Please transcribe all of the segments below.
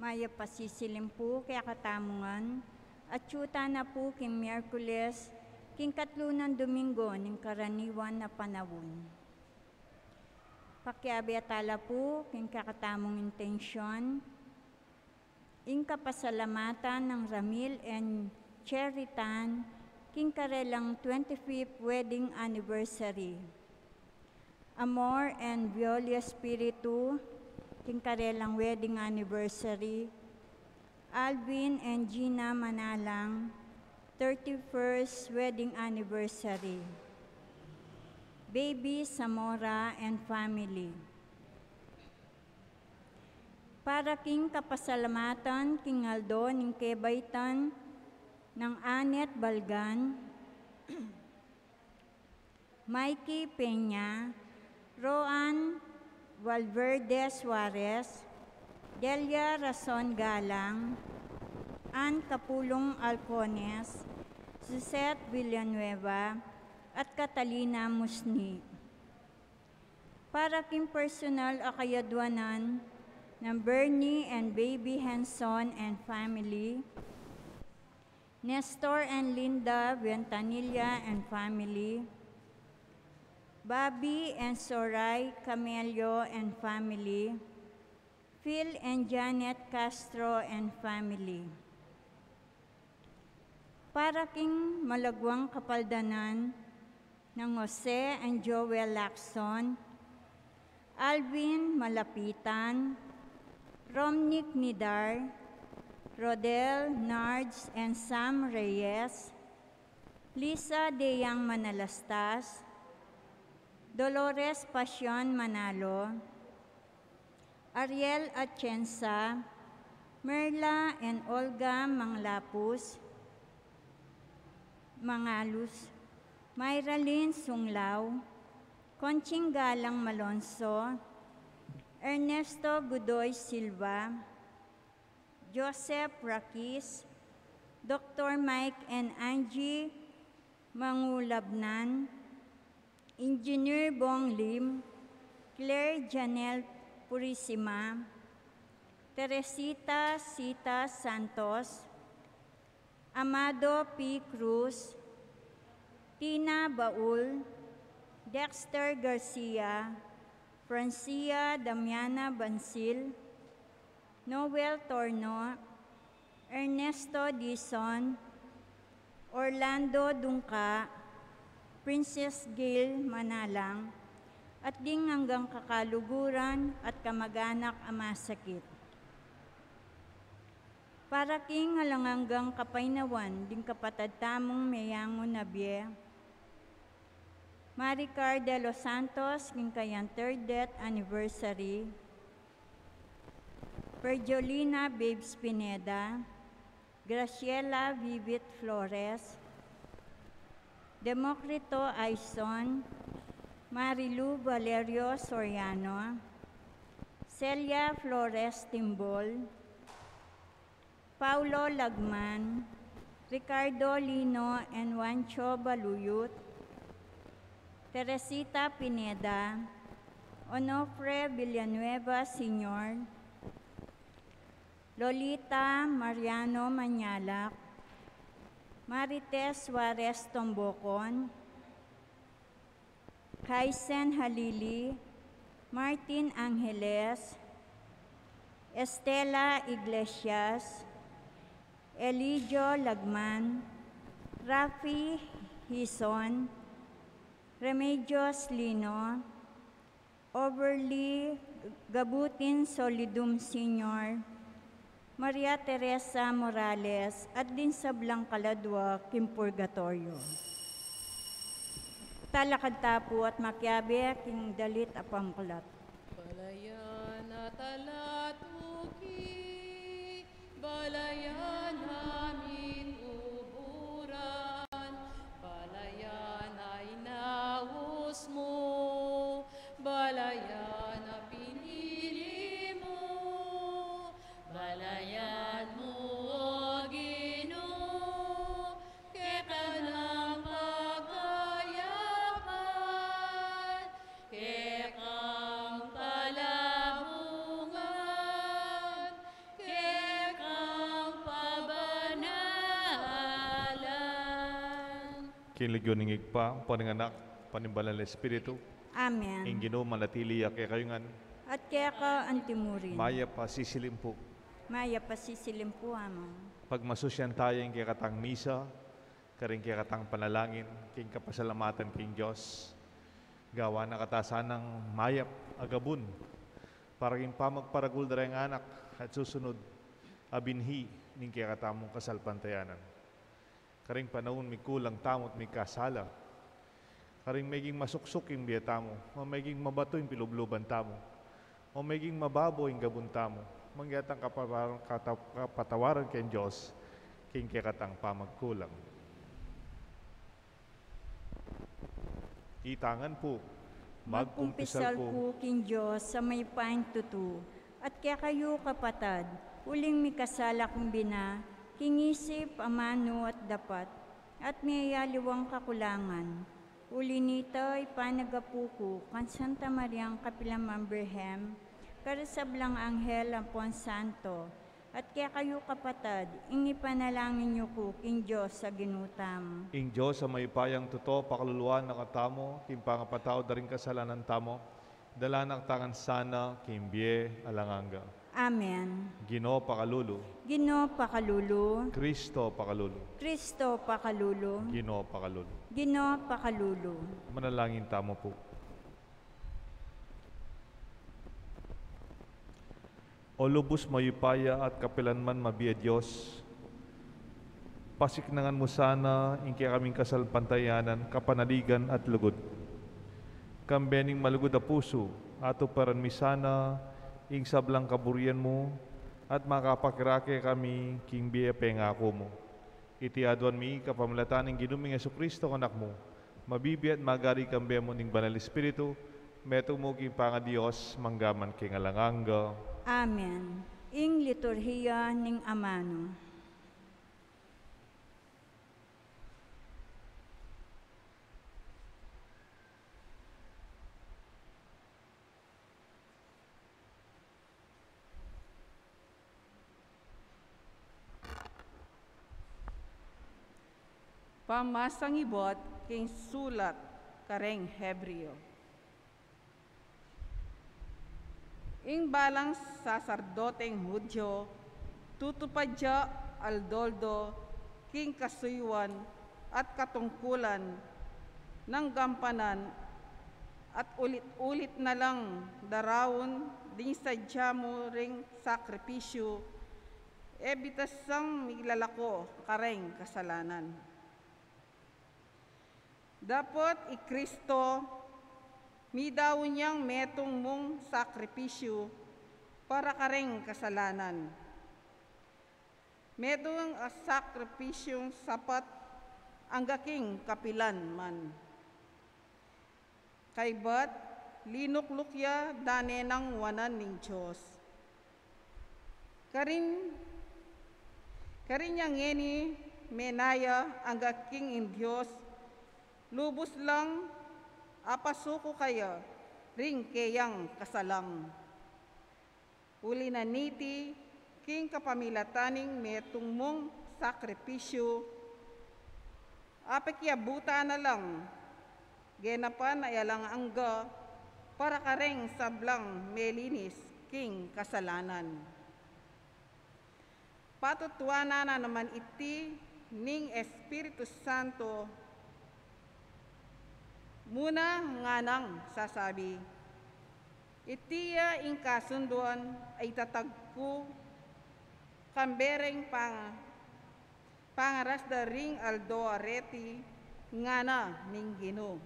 Maya pasisilim po kaya katamungan, at syuta na po king Miyerkules, king katlo ng Domingo ng karaniwan na panawon. Pakiabiatala po king kakatamong intensyon, in kapasalamatan ng Ramil and Cheritan, king karelang 25th wedding anniversary. Amor and Viola Spiritu, aking karelang wedding anniversary, Alvin and Gina Manalang, 31st wedding anniversary, Baby Samora and family. Para king kapasalamatan, King Aldo ng Kebaitan, ng Anet Balgan, Mikey Peña, Roan Valverde Suarez, Delia Rason Galang, Ann Capulong Alcones, Suzette Villanueva, at Catalina Musni. Para king personal akayadwanan ng Bernie and Baby Henson and family, Nestor and Linda Ventanilla and family, Bobby and Soray Camelio and family, Phil and Janet Castro and family. Para king malagwang kapaldanan ng Jose and Joel Lacson, Alvin Malapitan, Romnick Nidar, Rodel Nards and Sam Reyes, Lisa Deyang Manalastas, Dolores Pasion Manalo, Ariel Atienza, Merla and Olga Manglapus, Mangalus, Myralyn Sunglaw, Conching Galang Malonso, Ernesto Gudoy Silva, Joseph Rakis, Dr. Mike and Angie Mangulabnan, Engineer Bong Lim, Claire Janelle Purisima, Teresita Sita Santos, Amado P. Cruz, Tina Baul, Dexter Garcia, Francia Damiana Bansil, Noel Torno, Ernesto Dison, Orlando Dungka, Princess Gail Manalang, at ding hanggang kakaluguran at kamag-anak amasakit. Para king halanganggang kapainawan, ding kapatadtamong mayango na biye, Maricar de los Santos, king kayang third death anniversary, Perjolina Babes Pineda, Graciela Vivit Flores, Democrito Aison, Marilu Valerio Soriano, Celia Flores Timbol, Paulo Lagman, Ricardo Lino and Juancho Baluyot, Teresita Pineda, Onofre Villanueva Sr., Lolita Mariano Manyalak, Marites Suarez Tombocon, Kaisen Halili, Martin Angeles, Estela Iglesias, Elijo Lagman, Rafi Hison, Remedios Lino, Overly Gabutin Solidum Senior, Maria Teresa Morales at din sa Blancaladwa, Kimpurgatorio. Talakad tapo at makyabe, king dalit apangkulat. Balayan at alatuki, balayan namin uburan, balayan ay naus mo, balayan Kiligyo ng igpa, paninganak, panimbalan ng Espiritu. Amen. Ang Ginoo manatili kay kayungan. At kaya ka antimurin. Maya pa sisilim po. Maya pa sisilim po, Ama. tayo ang kikatang misa, karing kikatang panalangin, king kapasalamatan king Diyos, gawa na katasan ng mayap agabun, para king pamagparagul darang anak at susunod abinhi ning kikatamong kasalpantayanan. Karing panahon mi kulang tamot mi kasala. Karing maging masuksok yung biyata mo. O maging mabato yung pilubluban tamo. O maging mababo yung gabunta mo. Mangyatang kapatawaran kay Diyos king kikatang pamagkulang. Itangan po, magkumpisal po king Diyos sa may paintutu at kaya kayo kapatad, uling mikasala kong bina, Hingisip, amano at dapat, at may kakulangan. Ulinita ay panagapuko, kan Santa Mariang ang Mambrehem, Birhem, karasablang anghel ang Pon Santo, at kaya kayo kapatad, inipanalangin niyo po king Diyos sa ginutam. King Diyos sa may payang tuto, pakaluluan na katamo, king pangapataw da kasalanan tamo, dala tangan sana, kimbie, alanganga. Amen. Ginoo pakalulo. Ginoo pakalulo. Kristo pakalulo. Kristo pakalulo. Ginoo pakalulo. Ginoo pakalulo. Manalangin tamo po. O lubos mayupaya at kapilanman mabiya Diyos, pasiknangan mo sana ingkay kaming kasalpantayanan, kapanaligan at lugod. Kambening malugod a puso, ato paran mi sana, ing sablang kaburian mo, at makapakirake kami king biya pengako mo. Iti aduan mi kapamilatan ng ginuming Yesu Kristo kanak mo, mabibiyat magari kang biya mo ning Banal Espiritu, meto mo king panga Diyos, manggaman king alanganga. Amen. Ing liturhiya ning amano. ibot king sulat kareng Hebreo. Ing balang sasardoteng Hudyo, tutupadya aldoldo king kasuyuan at katungkulan ng gampanan at ulit-ulit na lang darawon din sadya mo ring sakripisyo ebitas sang miglalako kareng kasalanan. Dapat ikristo, midaw niyang metong mong sakripisyo para kareng kasalanan. Medong sakripisyong sapat ang gaking kapilan man. Kay linuklukya dane ng wanan ng Diyos. Karin, karin niya ngeni menaya ang gaking in Diyos lubos lang apasuko kayo, ring kayang kasalang. Uli na niti, king kapamilataning metong mong sakripisyo, apakyabuta na lang, genapan na yalang angga, para kareng sablang melinis king kasalanan. Patutuanan na naman iti ning Espiritu Santo muna nga nang sasabi, Itiya in kasunduan ay tatagpo kambereng pang pangaras da ring aldo areti nga na ning gino.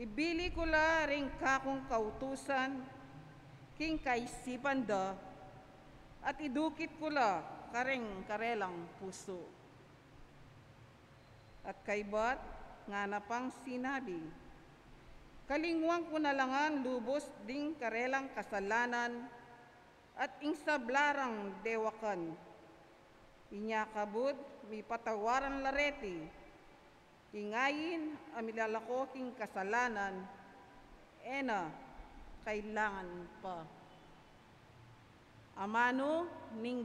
Ibili ko la ring kakong kautusan king kaisipan da at idukit ko la karing karelang puso. At kay bat, nga na pang sinabi, Kalingwang kunalangan lubos ding karelang kasalanan at insablarang dewakan. Inya kabud mi patawaran lareti, ingayin amilalako king kasalanan, ena kailangan pa. Amano ning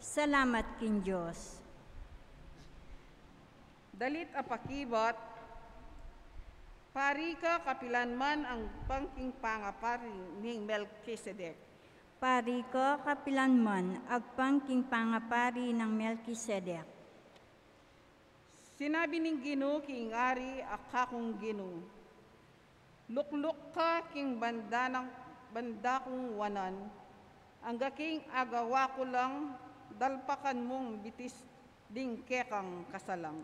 Salamat kin Diyos dalit apakibat, parika kapilanman ang pangking pangapari ning Melchizedek. Parika kapilanman ang pangking pangapari ng Melchizedek. Sinabi ning Ginoo king ari akakong Ginoo. Lukluk ka king banda ng banda kong wanan, ang gaking agawa ko lang, dalpakan mong bitis ding kekang kasalang.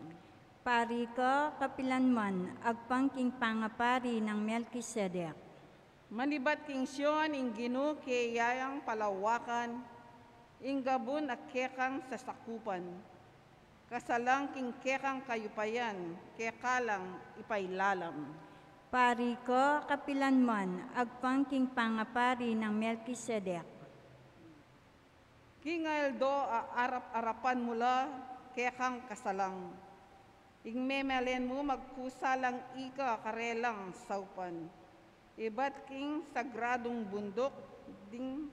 Pari ko kapilanman, agpang king pangapari ng Melchizedek. Manibat king siyon, ingginu kayayang palawakan, ing at akekang sasakupan. Kasalang king kekang kayupayan, kekalang ipailalam. Pari ko kapilanman, agpang king pangapari ng Melchizedek. Kingal do aarap-arapan mula kekang kasalang, Igme malen mo lang ika karelang saupan. Ibat king sagradong bundok, ding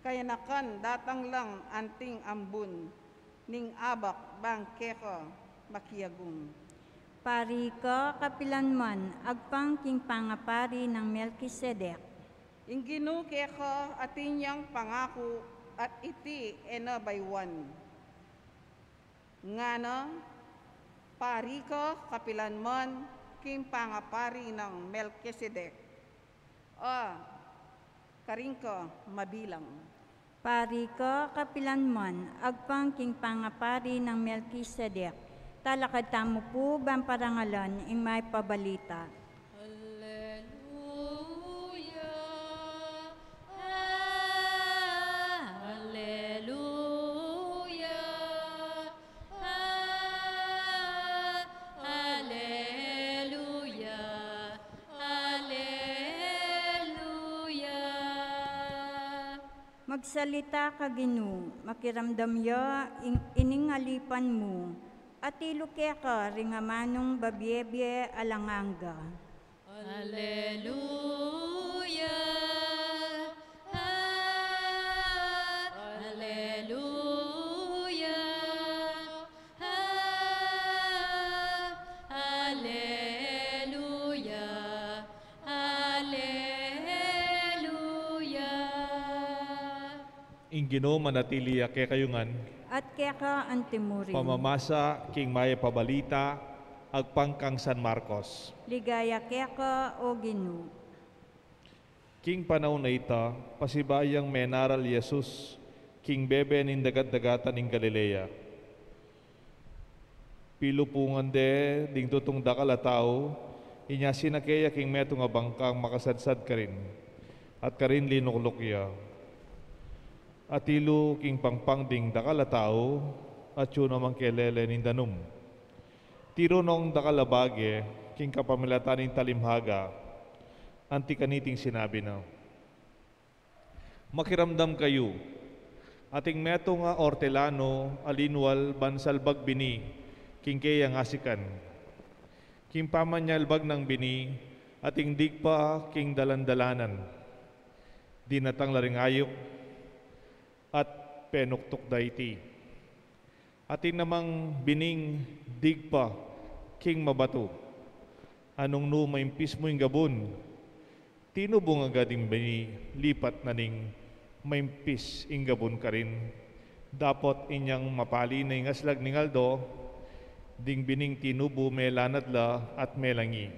kayanakan datang lang anting ambun, ning abak bangkeka makiyagum. Pari ko kapilanman, agpang king pangapari ng Melchizedek. Inginu keka atinyang pangako at iti ena baywan. Nga na, pari ko kapilanmon king pangapari ng Melchizedek. O, karing ko mabilang. Pari ko kapilanmon agpang king pangapari ng Melchizedek. Talakad tamo po bang parangalan in may pabalita. Magsalita ka Ginoo, makiramdam ya iningalipan mo, at iluke ka ringamanong babyebye alanganga. Hallelujah! Ingino manatili ya kayungan. At keka antimurin. Pamamasa king maya pabalita agpang kang San Marcos. Ligaya keka o ginu. King panaw na ita, pasibayang menaral Yesus, king bebe nin dagat-dagatan ng Galilea. Pilupungan de, ding tutong dakalataw, inya sinakeya king metong abangkang makasadsad ka rin, at karin linuklok ya atilo king pangpangding dakalatao at yun namang kelele nindanum. Tiro nong dakalabage king kapamilatan kapamilatanin talimhaga anti kaniting sinabi na Makiramdam kayo ating meto nga ortelano alinwal bansalbag bini king keyang asikan king pamanyalbag ng bini ating digpa king dalandalanan dinatang laringayok at penuktok daiti. Atin namang bining digpa king mabato. Anong no maimpis mo yung gabon? Tinubong agading bini lipat na ning maimpis ing gabon ka rin. Dapat inyang mapali na aslag ni Aldo, ding bining tinubo melanadla at melangi.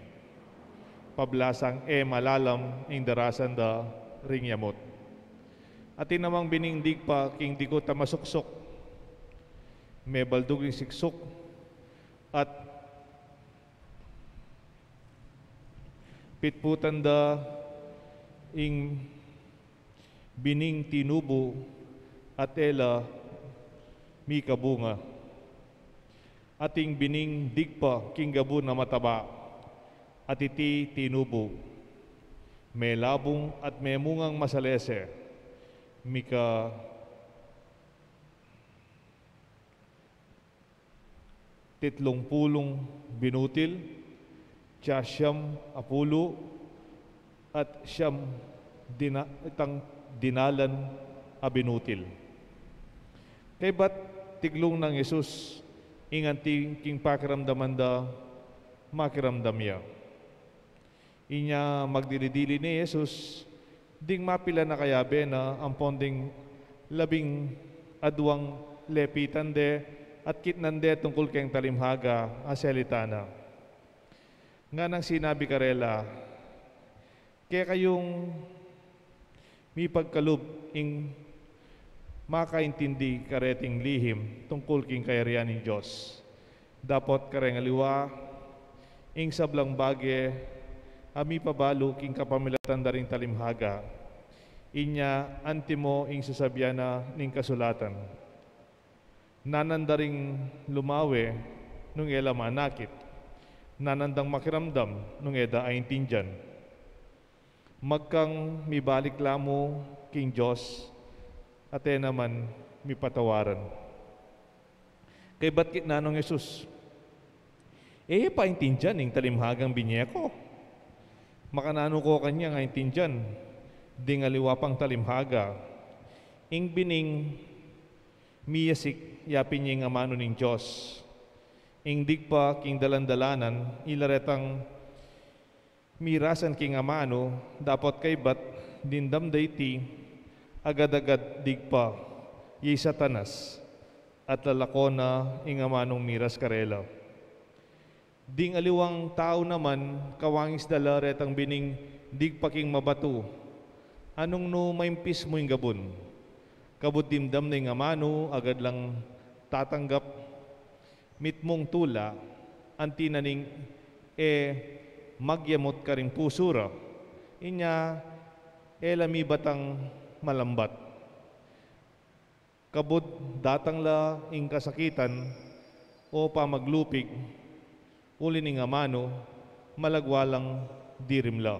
Pablasang e malalam ing darasan da ringyamot. At inamang binindig pa king di ko tamasuksok. May baldog yung siksok. At pitputan da ing bining tinubo at ela mi kabunga. Ating bining digpa king gabo na mataba at iti tinubo. May labong at may mungang masalese Mika titlong pulong binutil, siya siyam apulo, at siyam dina, itang dinalan a binutil. Kay ba't tiglong ng Yesus, inganti king pakiramdaman da, makiramdam niya. Inya magdilidili ni Yesus, ding mapila na kayabe na ang ponding labing aduang lepitande at kitnande tungkol keng talimhaga aselitana. Nga nang sinabi karela, kaya kayong mi pagkalub ing makaintindi kareting lihim tungkol king kayarian ni Diyos. Dapat kareng aliwa, ing sablang bagay Ami pabalo king kapamilatan daring talimhaga. Inya antimo ing sasabyana ning kasulatan. Nanandaring lumawe nung ela manakit. Nanandang makiramdam nung eda ay intinjan. Magkang mibalik lamo king Diyos ate naman mipatawaran. patawaran. Kay ba't nanong Yesus? Eh, paintinjan ning talimhagang binyeko Makanano ko kanya nga intinjan, ding aliwapang talimhaga. Ing bining miyasik yapin niya nga mano ning Diyos. Ing digpa king dalandalanan, ilaretang mirasan king amano, dapat kay bat dindam dayti, agad-agad digpa, yay satanas, at lalakona ing amanong miras karela. Ding aliwang tao naman, kawangis dalaret ang bining digpaking mabato. Anong no maimpis mo yung gabon? Kabudimdam na yung amano, agad lang tatanggap. Mitmong tula, ang e eh, magyamot ka rin pusura. Inya, eh, batang malambat. Kabud datang la ing kasakitan o pa maglupig, ulining amano, malagwalang dirimla.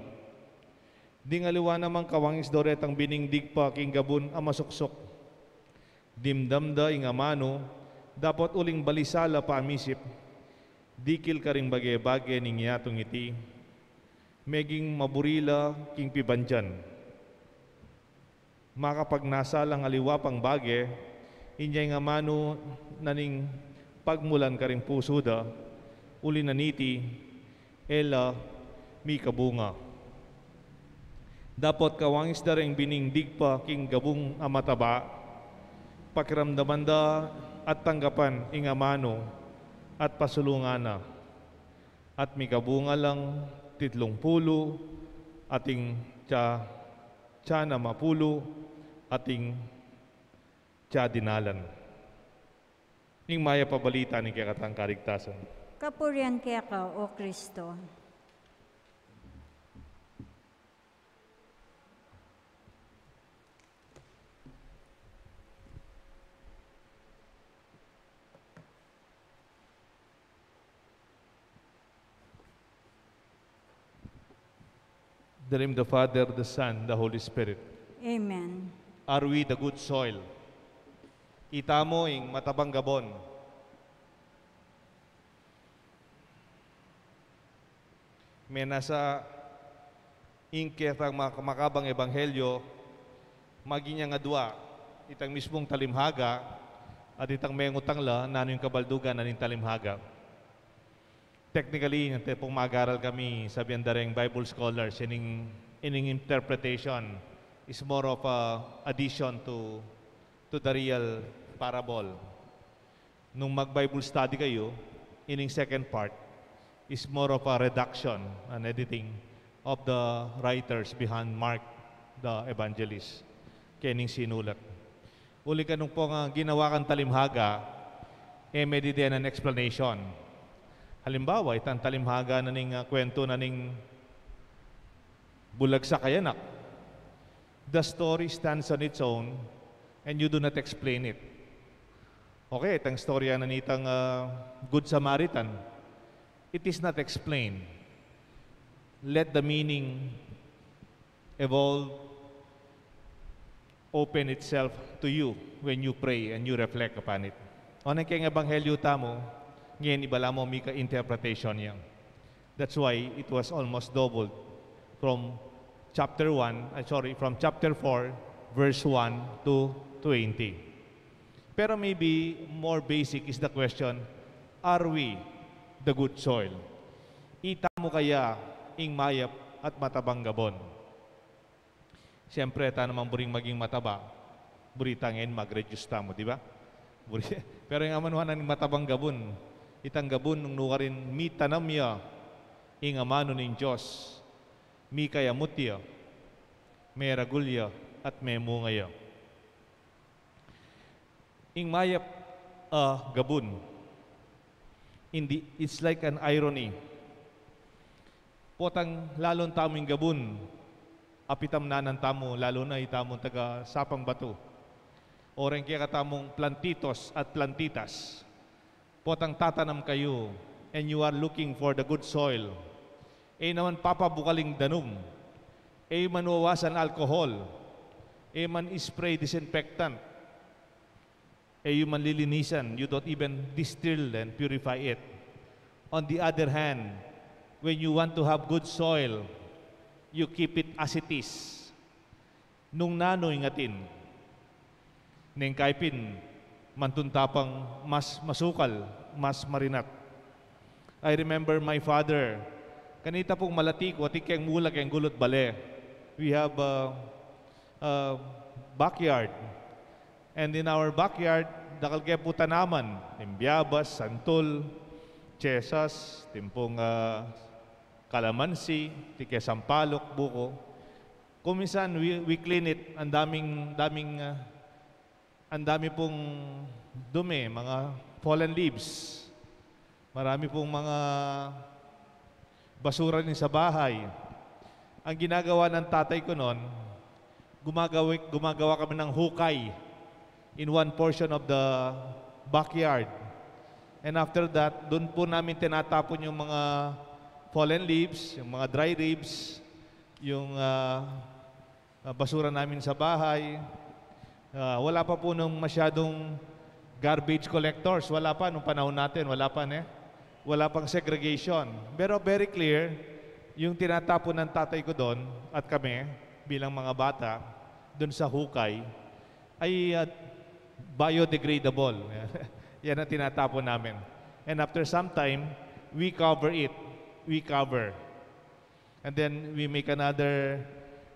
Ding aliwa namang kawangis doretang biningdig pa king gabon masuksok. Dimdamda ing amano, dapat uling balisala pa amisip. Dikil ka ring bagay-bagay ning yatong iti. Meging maburila king pibansyan. Makapagnasalang aliwa pang bagay, inyay nga mano naning pagmulan ka rin puso da, ulinaniti, ela, mi kabunga. Dapat kawangis da rin binindig pa king gabung amataba, pakiramdaman da at tanggapan ing amano at pasulungan na. at mi kabunga lang titlong pulo ating cha, cha na mapulo ating cha dinalan. Ning maya pabalita ni kakatang karigtasan. Kapurihan kaya ka, O Kristo. The name of the Father, the Son, the Holy Spirit. Amen. Are we the good soil? Itamoing matabang gabon may nasa ingket makabang ebanghelyo, maginya nga dua, itang mismong talimhaga, at itang mengutang la, nanon yung kabaldugan, nanin ano talimhaga. Technically, nante pong mag-aral kami sa biyandareng Bible scholars, ining, ining interpretation is more of a addition to, to the real parable. Nung mag-Bible study kayo, ining second part, is more of a reduction and editing of the writers behind Mark the Evangelist, kening sinulat. Uli ka nung pong ginawa kang talimhaga, eh may di an explanation. Halimbawa, itang talimhaga na ning uh, kwento na ning bulag sa kayanak. The story stands on its own and you do not explain it. Okay, itang storya na nitang uh, Good Samaritan it is not explained. Let the meaning evolve, open itself to you when you pray and you reflect upon it. Onang kaya nga Ebanghelyo tamo, ngayon ibala mo ka interpretation yan. That's why it was almost doubled from chapter 1, I'm ah, sorry, from chapter 4, verse 1 to 20. Pero maybe more basic is the question, are we the good soil. Ita mo kaya ing mayap at matabang gabon. Siyempre, ta namang buring maging mataba, buritangin mag-reduce mo, di ba? Pero yung amanuhan ng matabang gabon, itang gabon nung rin, mi tanamya, ing amano ning Diyos, mi kayamutya, may ragulya, at may mungaya. Ing mayap, uh, gabon, in the, it's like an irony. Potang lalon taming gabon, apitam nanan tamo, lalo na itamong taga sapang bato. Oren kaya katamong plantitos at plantitas. Potang tatanam kayo, and you are looking for the good soil. E naman papabukaling danum. E eh manuwasan alcohol. E man spray disinfectant eh yung manlilinisan, you don't even distill and purify it. On the other hand, when you want to have good soil, you keep it as it is. Nung nanoy ngatin, ning kaipin, mantuntapang mas masukal, mas marinat. I remember my father, kanita pong malatiko, ko, ati keng mula keng gulot bale. We have a, a backyard And in our backyard, nakalagay po tanaman, imbyabas, santol, chesas, timpong uh, kalamansi, tikesampalok, buko. Kuminsan, we, we clean it. Ang daming, daming, uh, ang dami pong dumi, mga fallen leaves. Marami pong mga basura din sa bahay. Ang ginagawa ng tatay ko noon, gumagawa, gumagawa kami ng hukay in one portion of the backyard. And after that, doon po namin tinatapon yung mga fallen leaves, yung mga dry leaves, yung uh, basura namin sa bahay. Uh, wala pa po nung masyadong garbage collectors. Wala pa nung panahon natin. Wala pa, eh. Wala pang segregation. Pero very clear, yung tinatapon ng tatay ko doon at kami bilang mga bata doon sa hukay ay uh, biodegradable. Yan ang tinatapon namin. And after some time, we cover it. We cover. And then we make another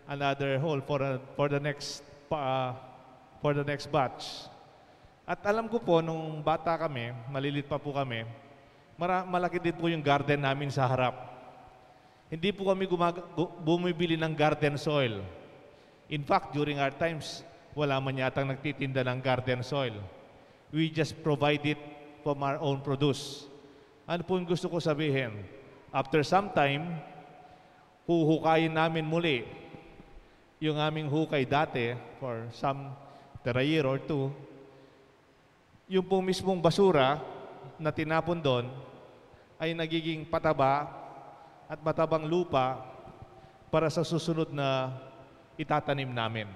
another hole for a, uh, for the next uh, for the next batch. At alam ko po nung bata kami, malilit pa po kami, mara- malaki din po yung garden namin sa harap. Hindi po kami bumibili ng garden soil. In fact, during our times, wala man yatang nagtitinda ng garden soil. We just provide it from our own produce. Ano po yung gusto ko sabihin? After some time, huhukayin namin muli yung aming hukay dati for some tera year or two, yung pong mismong basura na tinapon doon ay nagiging pataba at matabang lupa para sa susunod na itatanim namin.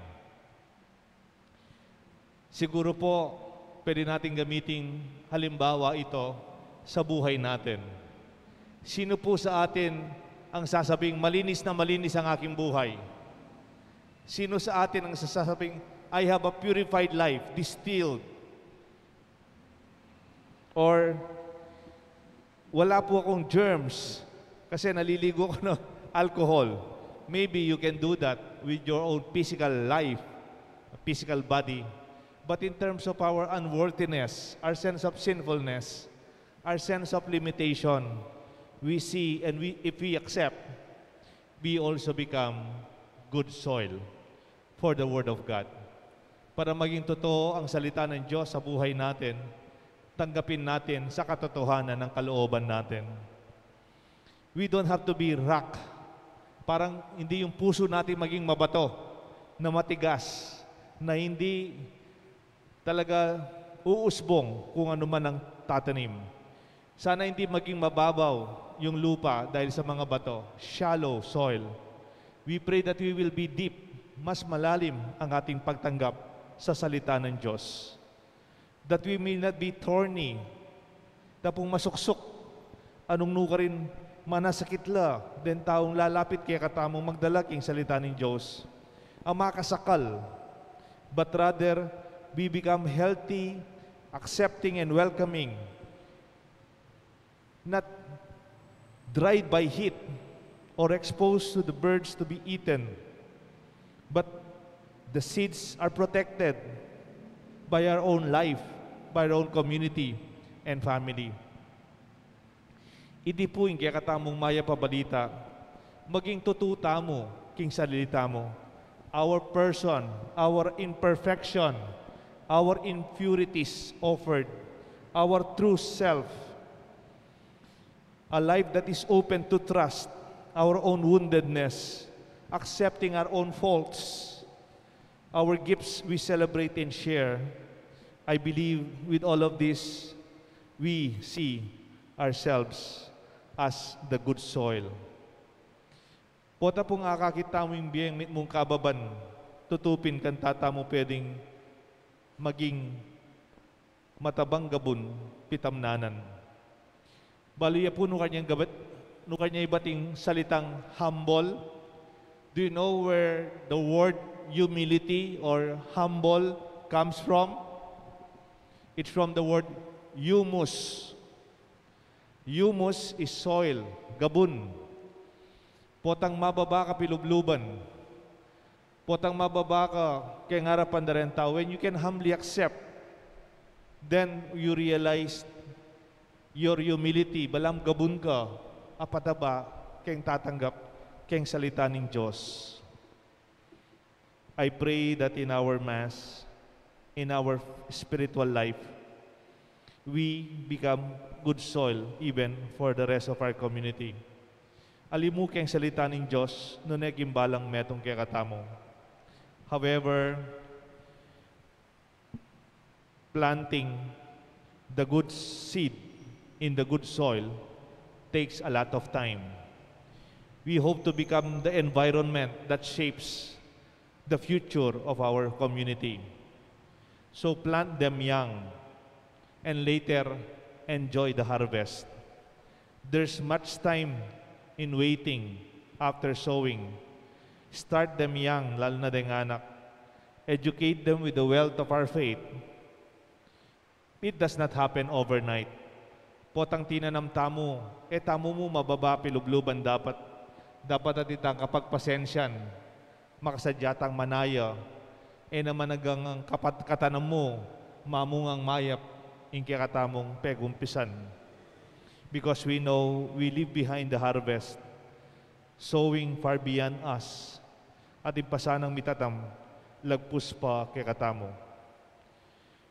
Siguro po, pwede natin gamitin halimbawa ito sa buhay natin. Sino po sa atin ang sasabing, malinis na malinis ang aking buhay? Sino sa atin ang sasabing, I have a purified life, distilled? Or, wala po akong germs kasi naliligo ko ng alcohol. Maybe you can do that with your own physical life, physical body but in terms of our unworthiness, our sense of sinfulness, our sense of limitation, we see and we, if we accept, we also become good soil for the Word of God. Para maging totoo ang salita ng Diyos sa buhay natin, tanggapin natin sa katotohanan ng kalooban natin. We don't have to be rock. Parang hindi yung puso natin maging mabato na matigas, na hindi talaga uusbong kung ano man ang tatanim. Sana hindi maging mababaw yung lupa dahil sa mga bato, shallow soil. We pray that we will be deep, mas malalim ang ating pagtanggap sa salita ng Diyos. That we may not be thorny, na masuksok, anong nuka rin manasakit la, then taong lalapit kaya katamong magdalag yung salita ng Diyos, ang makasakal, but rather we become healthy, accepting, and welcoming, not dried by heat or exposed to the birds to be eaten, but the seeds are protected by our own life, by our own community and family. Iti po yung kakatamong maya pabalita, maging tututa mo, king salilita mo, our person, our imperfection, our impurities offered, our true self, a life that is open to trust, our own woundedness, accepting our own faults, our gifts we celebrate and share. I believe with all of this, we see ourselves as the good soil. Pota pong akakita mo yung biyeng mong kababan, tutupin kang tata mo pwedeng maging matabang gabon pitamnanan. Baliya po no kanyang gabat, no kanyang ibating salitang humble. Do you know where the word humility or humble comes from? It's from the word humus. Humus is soil, gabon. Potang mababa kapilubluban. Potang mababa ka kay harapan na rin tao. When you can humbly accept, then you realize your humility, balam gabun ka, apataba, keng tatanggap, keng salita ng Diyos. I pray that in our Mass, in our spiritual life, we become good soil even for the rest of our community. Alimu keng salita ng Diyos, nunay gimbalang metong kaya katamo. However, planting the good seed in the good soil takes a lot of time. We hope to become the environment that shapes the future of our community. So plant them young and later enjoy the harvest. There's much time in waiting after sowing Start them young, lal na ding anak. Educate them with the wealth of our faith. It does not happen overnight. Potang tinanam tamo, e eh, tamo mo mababa pilubluban dapat. Dapat at itang kapagpasensyan, makasadyatang manaya, e naman nagang ang kapat mo, mamungang mayap, inki katamong pegumpisan. Because we know we live behind the harvest, sowing far beyond us, at impasanang mitatam, lagpus pa kay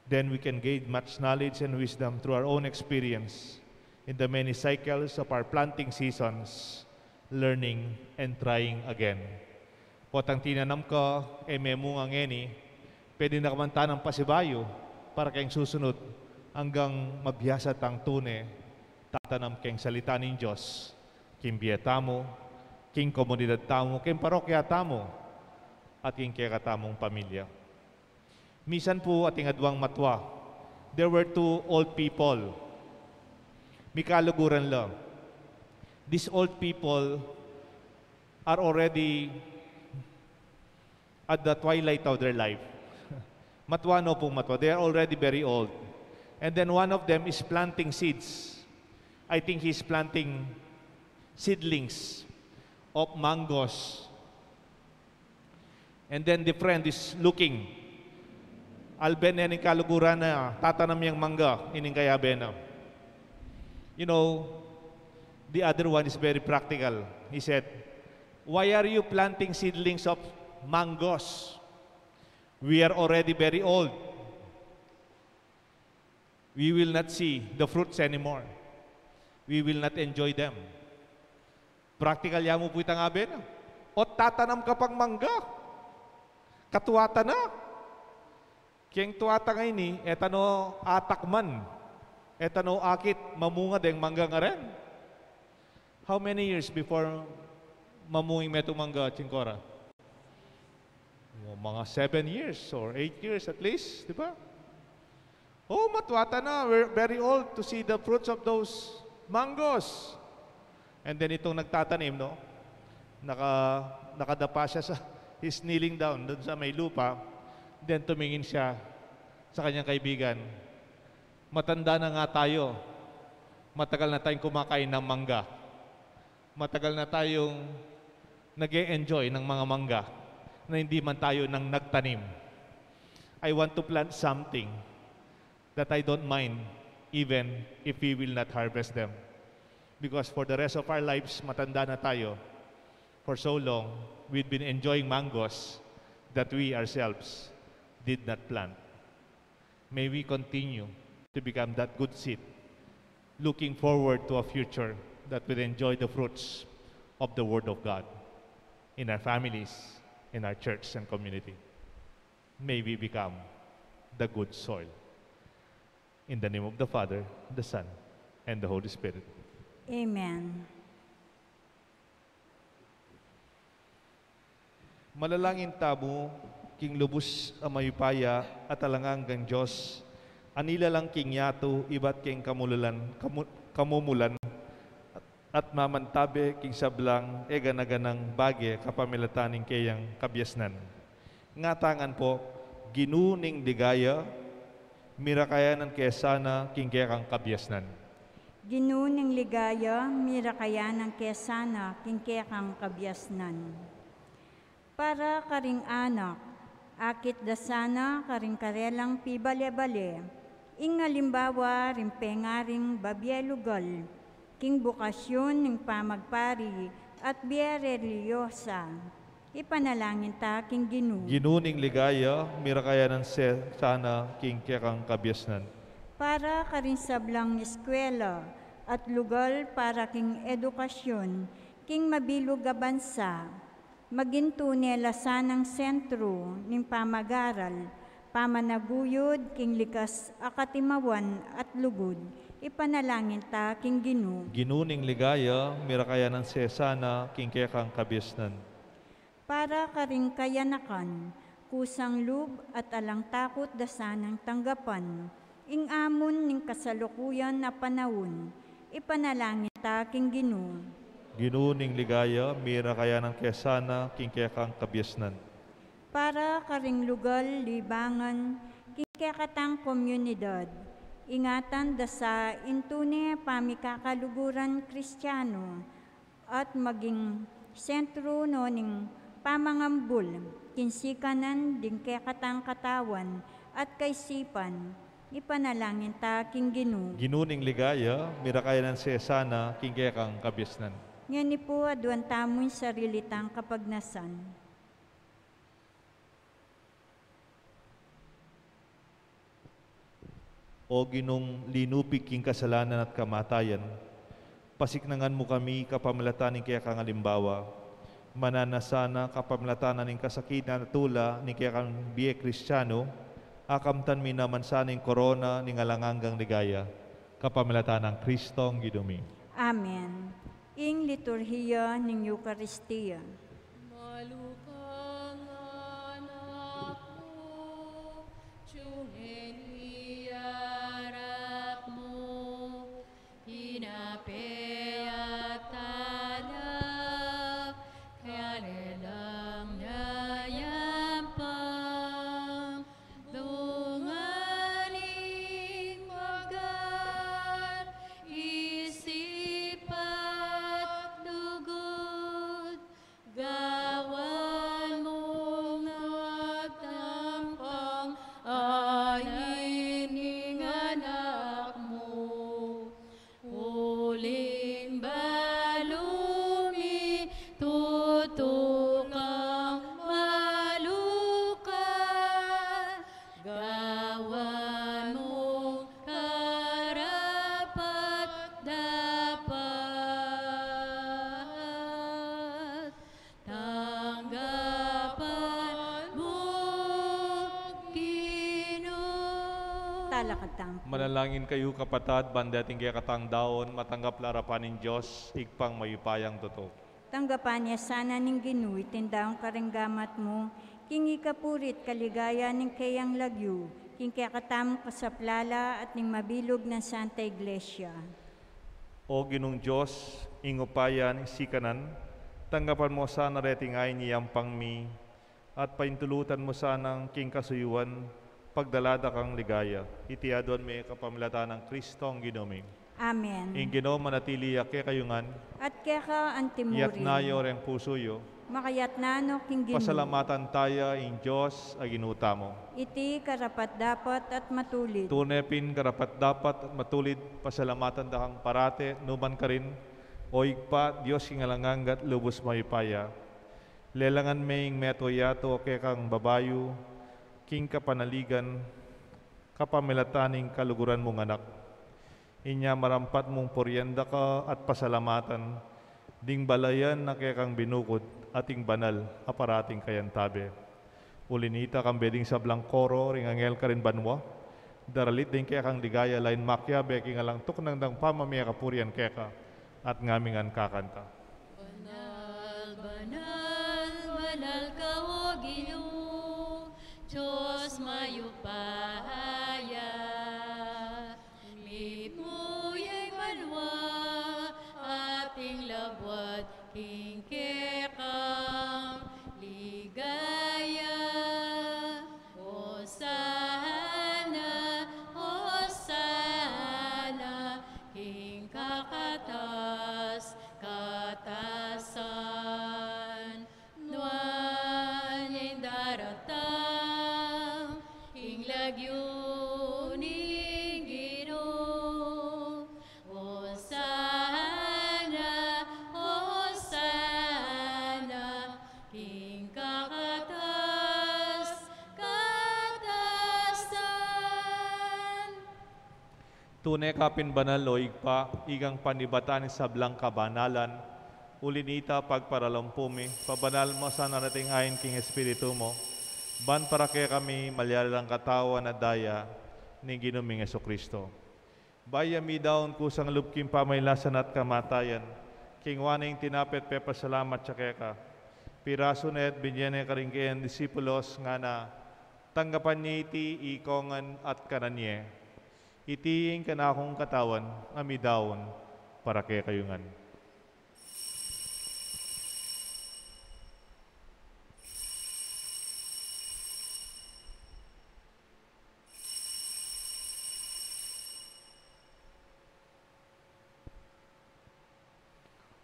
Then we can gain much knowledge and wisdom through our own experience in the many cycles of our planting seasons, learning and trying again. Potang tinanam ka, e eh, memo ang eni, pwede na kamanta ng pasibayo para kayong susunod hanggang mabiyasat ang tune, tatanam kayong salita ng Diyos, kimbieta mo, king komunidad tamo, king parokya tamo, at king kakatamong pamilya. Misan po ating adwang matwa, there were two old people. Mikaluguran lang. These old people are already at the twilight of their life. matwa no pong matwa. They are already very old. And then one of them is planting seeds. I think he's planting seedlings of mangoes. And then the friend is looking. Alben ining kaluguran na tatanam yang mangga ining kaya bena. You know, the other one is very practical. He said, why are you planting seedlings of mangoes? We are already very old. We will not see the fruits anymore. We will not enjoy them. Practical yamu po itang abin. O tatanam ka pang mangga. Katuwata na. Keng tuwata ngayon ni, etano atakman. Etano akit, mamunga deng mangga nga rin. How many years before mamuing meto mangga, Chingkora? Mga seven years or eight years at least, di ba? Oh, matwata na. We're very old to see the fruits of those mangoes. And then itong nagtatanim, no? Naka, nakadapa siya sa, he's kneeling down doon sa may lupa. Then tumingin siya sa kanyang kaibigan. Matanda na nga tayo. Matagal na tayong kumakain ng mangga. Matagal na tayong nag enjoy ng mga mangga na hindi man tayo nang nagtanim. I want to plant something that I don't mind even if we will not harvest them. Because for the rest of our lives, matanda na tayo. For so long, we have been enjoying mangoes that we ourselves did not plant. May we continue to become that good seed, looking forward to a future that will enjoy the fruits of the Word of God in our families, in our church and community. May we become the good soil. In the name of the Father, the Son, and the Holy Spirit. Amen. Malalangin tamo, king lubos amayupaya, at alangang gang Diyos, anila lang king yato, ibat king kamululan, kamu, kamumulan, at, mamantabe king sablang, e ganaganang bagay kapamilataning kayang kabyasnan. Ngatangan po, ginuning digaya, mirakayanan kaya sana king kayang kabyasnan ginuning ligaya, mirakaya ng kesana, kinkekang kabyasnan. Para karing anak, akit da sana karing karelang pibale-bale, ingalimbawa, pengaring babyelugal, king bukasyon ng pamagpari, at biya religyosa, ipanalangin ta king ginu. Ginuning ligaya, mirakaya ng sana, king kekang kabyasnan para karinsablang eskwela at lugal para king edukasyon, king mabilog bansa, maginto nila sanang sentro ng pamagaral, pamanaguyod, king likas, akatimawan at lugod, ipanalangin ta king ginu. Ginuning ligaya, mirakaya ng sesana, king kekang kabisnan. Para karing kayanakan, kusang lub at alang takot dasanang tanggapan, ingamon ning kasalukuyan na panahon, ipanalangin ta king Ginoo. Ginoo ning ligaya, mira kaya ng kesana, king kaya kang kabiasnan. Para karing lugal, libangan, king kaya komunidad, ingatan da sa intune pamikakaluguran kristyano at maging sentro no ning pamangambul kinsikanan ding kekatang katawan at kaisipan ipanalangin ta, king Ginoo. Ginuning ligaya, mirakayanan siya sana, king kekang kabisnan. ngani po, aduan tamo'y sarili tang kapag nasan. O ginong linupik king kasalanan at kamatayan, pasiknangan mo kami kapamilatanin kaya kang alimbawa, mananasana kapamilatanan ng kasakitan at tula ni kaya kang biye kristyano, akamtan mi naman saning korona ni ngalanganggang ligaya, kapamilatan ng Kristong gidumi. Amen. Ing liturhiya ng Eucharistia. kayo kapatad, bandating kaya katang daon, matanggap larapanin Diyos, igpang mayupayang totoo. Tanggapan niya sana ning ginuit, tindaon karenggamat mo, king ikapurit kaligaya ning kayang lagyo, king kaya katam kasaplala at ning mabilog ng Santa Iglesia. O ginung Diyos, ingupayan, kanan, tanggapan mo sana retingay ay niyang pangmi, at paintulutan mo sanang king kasuyuan, pagdalada kang ligaya. Itiadon may kapamilata ng Kristo ang ginomi. Amen. Ing ginoo manatili yake kayungan. At keka ang timuri. Yak nayo reng puso yo. Makayat na no king ginu. Pasalamatan tayo in Diyos aginuta mo. Iti karapat dapat at matulid. Tunepin karapat dapat at matulid. Pasalamatan dakang parate numan ka rin. Oig pa Diyos kingalangangat lubos maipaya. Lelangan maying metoyato kekang babayo king kapanaligan, kapamilataning kaluguran mong anak. Inya marampat mong poryenda ka at pasalamatan, ding balayan na kaya kang binukod, ating banal, aparating kayantabe. Ulinita kang beding sa blangkoro, ringangel ka rin banwa, daralit din kaya kang ligaya lain makya, beking alang tuknang dang pamamaya kapurian kaya ka, at ngamingan kakanta. Banal, banal, banal ka o Diyos may upahan. Tunay kapin banaloig igpa, igang panibatan sa blang kabanalan, ulinita pagparalampumi, pabanal mo sa narating ayon king Espiritu mo, ban para kaya kami malyalang katawa na daya ni ginuming Yeso Kristo. Bayami daon kusang lubkim pamaylasan at kamatayan, king waning tinapit pepasalamat sa keka, piraso na at binyene karingkayan disipulos nga na, tanggapan niya iti ikongan at kananye itiing akong katawan nga midawon para kay kayungan.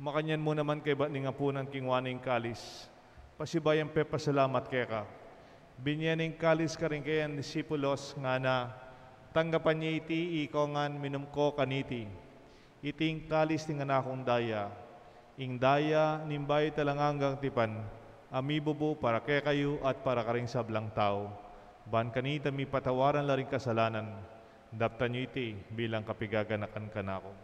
Makanyan mo naman kay ba nga po ng kingwaning kalis, pasibayang pepasalamat kay ka. Binyaning kalis ka rin kayan disipulos nga na Tanggapan niya iti, ikaw nga minumko kaniti. Iting kalis ni anakong daya. Ing daya, nimbay talanganggang tipan. Amibubo para kay kayo at para karing sablang tao. Ban kanita mi patawaran laring kasalanan. Daptan niyo iti bilang kapigaganakan kanako.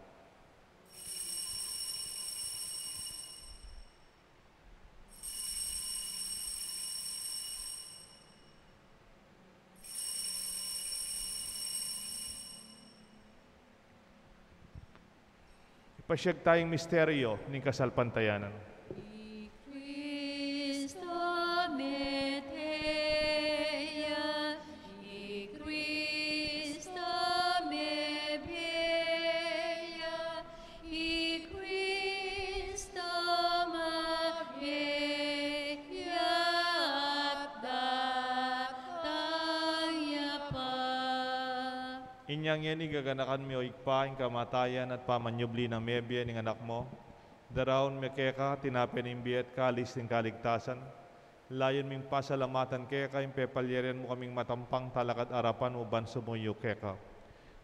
pasyag tayong misteryo ng kasalpantayanan. Inyang yan igaganakan mi in kamatayan at pamanyubli ng mebye ng anak mo. Daraon me keka tinapin imbi at kalis ng kaligtasan. Layon ming pasalamatan keka impepalyeran mo kaming matampang talakad arapan o banso mo yu keka.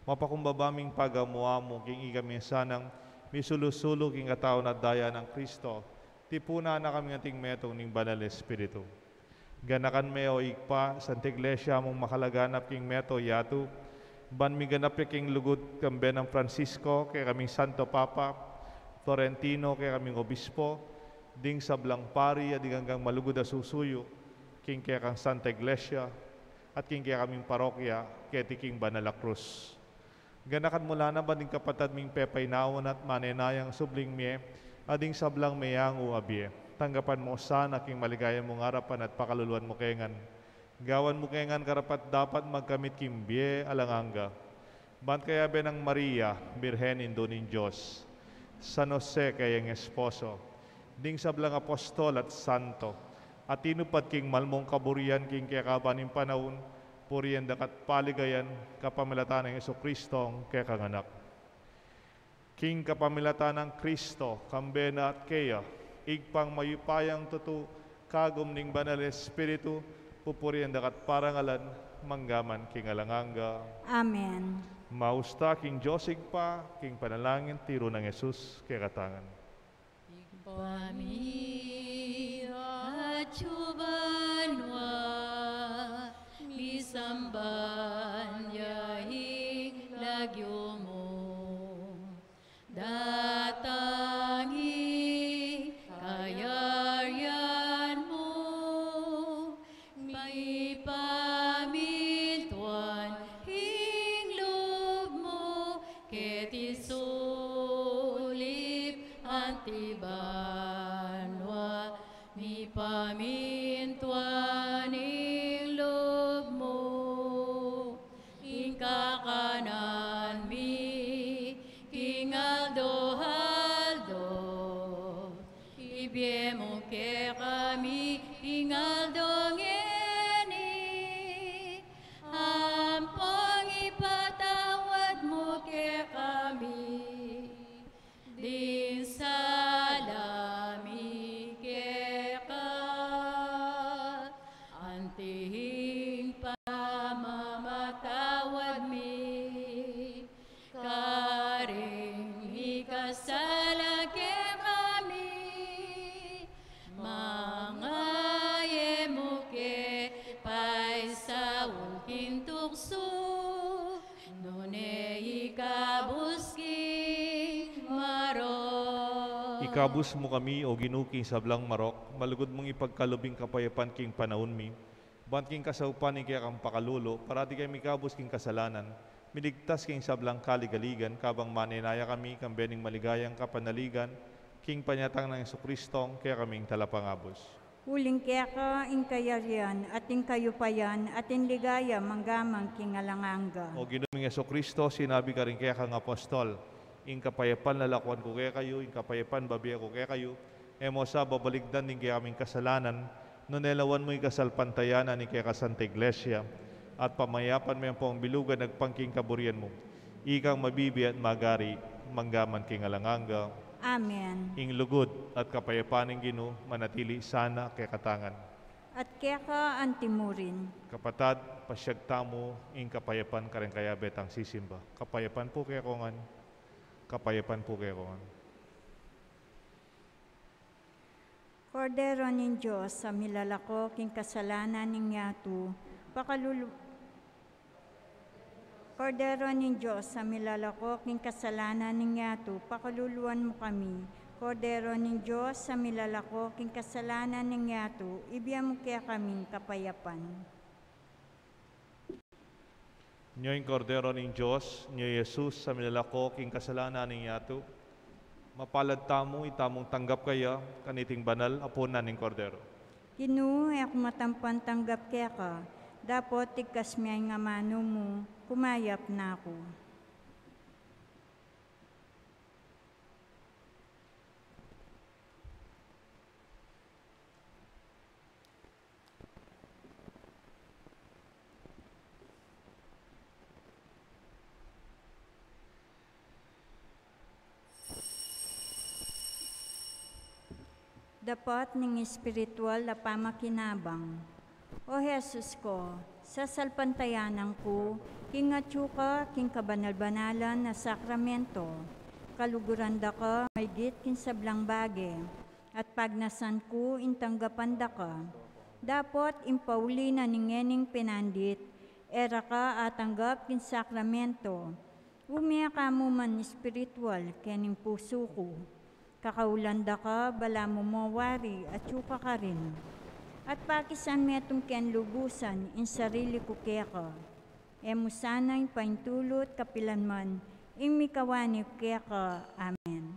Mapakumbaba ming pagamuha mo king igami sanang misulusulo king katao na daya ng Kristo. Tipuna na kami ating metong ning banal espiritu. Ganakan me o igpa, Santa Iglesia mong makalaganap king meto yato ban miganap king lugod kang Benang Francisco, kay kaming Santo Papa, Florentino, kay kaming Obispo, ding sa Blangpari, at hanggang malugod na susuyo, king kaya kang Santa Iglesia, at king kaya kaming parokya, kaya ti king Banala Cruz. Ganakan mula na ba ding kapatad ming Naon at manenayang subling mie, ading sablang Meyang uabye. Tanggapan mo sana king maligaya mong harapan at pakaluluan mo kengan Gawan mo kengan karapat dapat magkamit kimbye alanganga. Ban kaya benang Maria, Birhen indo nin Diyos. San Jose kayang esposo. Ding sablang apostol at santo. At inupad king malmong kaburian king kakabanin panahon. Puriyan dakat paligayan kapamilatan ng Yeso Kristong kekanganak. King kapamilatan ng Kristo, kambena at keya. Igpang mayupayang tutu kagum ning banal espiritu pupuriyandakat parangalan, manggaman king alanganga. Amen. Mausta king Diyosig pa, king panalangin, tiro ng Yesus, kaya katangan. Igbami at chubanwa, misamban yaig lagyo mo, datang Ikabus mo kami, o ginuking sablang marok, malugod mong ipagkalubing kapayapan king panahon mi, king kasaupan ni kaya kang pakalulo, parati kay mikabus king kasalanan, miligtas king sablang kaligaligan, kabang maninaya kami, kang bening maligayang kapanaligan, king panyatang ng Kristo, kaya kaming talapangabos. Uling kaya ka in kayarian, ating kayupayan, ating ligaya, manggamang king alanganga. O ginuming Kristo, sinabi ka rin kaya kang apostol, ing kapayapan lalakuan ko kaya kayo, ing kapayapan babiya ko kaya kayo, emo sa babaligdan ning kaya aming kasalanan, no nelawan mo kasal pantayanan ni kaya kasanta iglesia, at pamayapan mo yung pong bilugan nagpangking kaburian mo, ikang mabibi at magari, manggaman king alanganga. Amen. Ing lugod at kapayapan kapayapaning gino, manatili sana kay katangan. At kaya ka antimurin. Kapatad, pasyagtamo, ing kapayapan kareng kaya betang sisimba. Kapayapan po kaya kongan kapayapan po kayo roon. Kordero ng Diyos sa milalako king kasalanan ng yato, pakalulu... Kordero ng Diyos sa milalako king kasalanan ng yato, pakaluluan mo kami. Kordero ng Diyos sa milalako king kasalanan ng yato, ibigyan mo kaya kaming kapayapan. Niyo'y kordero ng Diyos, niyo Yesus, sa minalako, king kasalanan ning yato. Mapalad tamo, itamong tanggap kaya, kaniting banal, apunan ng kordero. Ginu, ako matampan tanggap kaya ka, dapat ikas miyay nga mano mo, kumayap na ako. Dapot ning espiritual na pamakinabang. O Jesus ko, sa salpantayanan ko, kingatsuka, kinkabanal-banalan na sakramento, kaluguranda ka, may git kinsablang bage, at pagnasan ko, intanggapan da ka. Dapot impauli na ningening pinandit, era ka atanggap kinsakramento, sakramento, Umiya mo man spiritual, kening puso ko. Kakaulanda ka, bala mo wari, at yuka ka rin. At pakisan metong ken lubusan, in sarili ko kaya ka. E musanay paintulot kapilanman, imikawani kaya ka. Amen.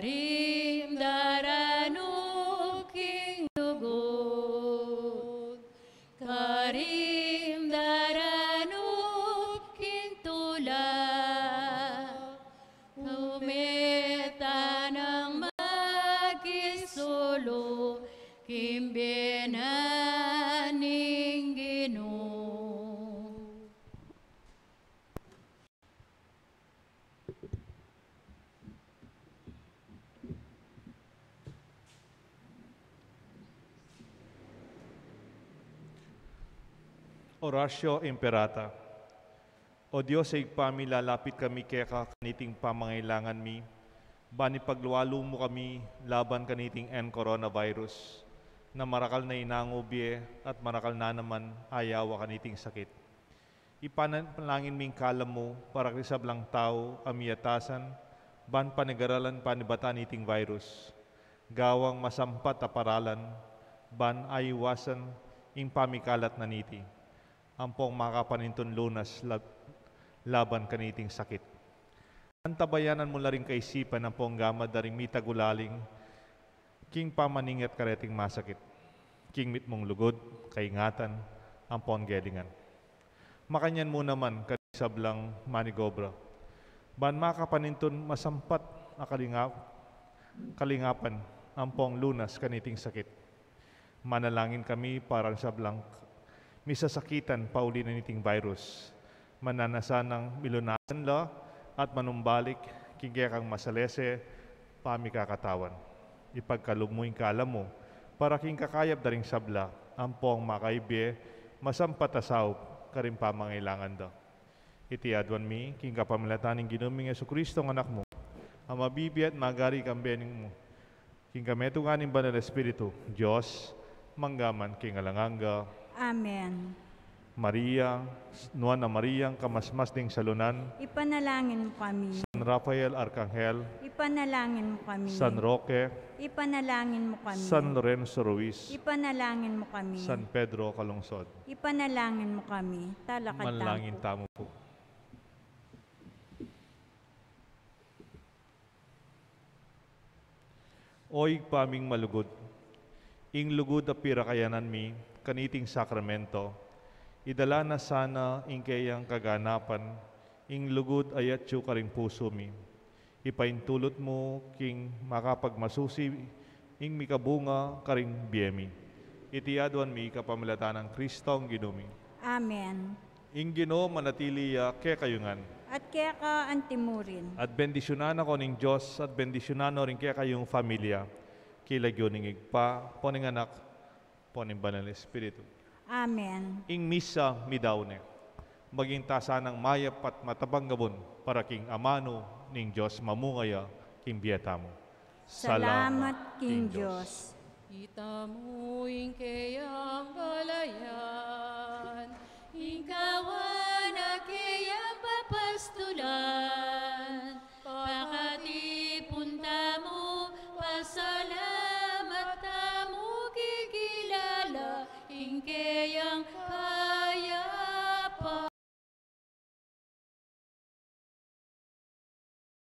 Maria. Oratio Imperata. O Diyos, sa igpami lalapit kami kaya kaniting pamangailangan mi, bani pagluwalo mo kami laban kaniting N coronavirus, na marakal na inangubye at marakal na naman ayawa kaniting sakit. Ipanalangin ming kalam mo para kisablang tao amiyatasan, ban panigaralan panibatan iting virus, gawang masampat aparalan, ban ayuwasan ing pamikalat na niti ampong makapaninton lunas lab, laban kaniting sakit. Antabayanan mula rin kaisipan ang pong gamad daring mita gulaling, king pamaningat kareting masakit, king mitmong lugod, kaingatan, ang pong gelingan. Makanyan mo naman kanisablang manigobra. Ban makapaninton masampat akalingap, kalingapan ang pong lunas kaniting sakit. Manalangin kami parang sablang may sasakitan pauli na niting virus. Mananasa ng milunasan la at manumbalik kigekang masalese pami kakatawan. Ipagkalumuin ka alam mo, para king kakayab daring sabla, ampong makaibye, masampatasaw, karim pamangailangan da. Iti adwan mi, king kapamilatan ng ginuming Yesu Kristo ng anak mo, ang mabibi at magari kang bening mo. King kametungan ng Banal Espiritu, Diyos, manggaman king alanganga, Amen. Maria, Nuan na Maria, kamasmas ding salunan. Ipanalangin mo kami. San Rafael Arcangel. Ipanalangin mo kami. San Roque. Ipanalangin mo kami. San Lorenzo Ruiz. Ipanalangin mo kami. San Pedro Calungsod. Ipanalangin mo kami. Talakad Manalangin tamo po. Oig paming malugod, ing lugod a pirakayanan mi, kaniting sakramento, idala na sana ing kayang kaganapan, ing lugod ayat yu karing puso mi. Ipaintulot mo king makapagmasusi, ing mikabunga karing biyemi. Itiadwan mi kapamilatan ng Kristong ginumi. Amen. Ing gino manatili ya ke kayungan. At kaya ka antimurin. At bendisyonan ako ning Diyos at bendisyonan rin kaya kayong familia. Kilag yun igpa, poning anak, ponim banal Espiritu. Amen. Ing misa midawne, maging tasanang mayap at matabang gabon para king amano ning Diyos mamungaya king biyeta mo. Salamat, Salamat king, king Diyos. mo ing kayang balayan, ikaw ay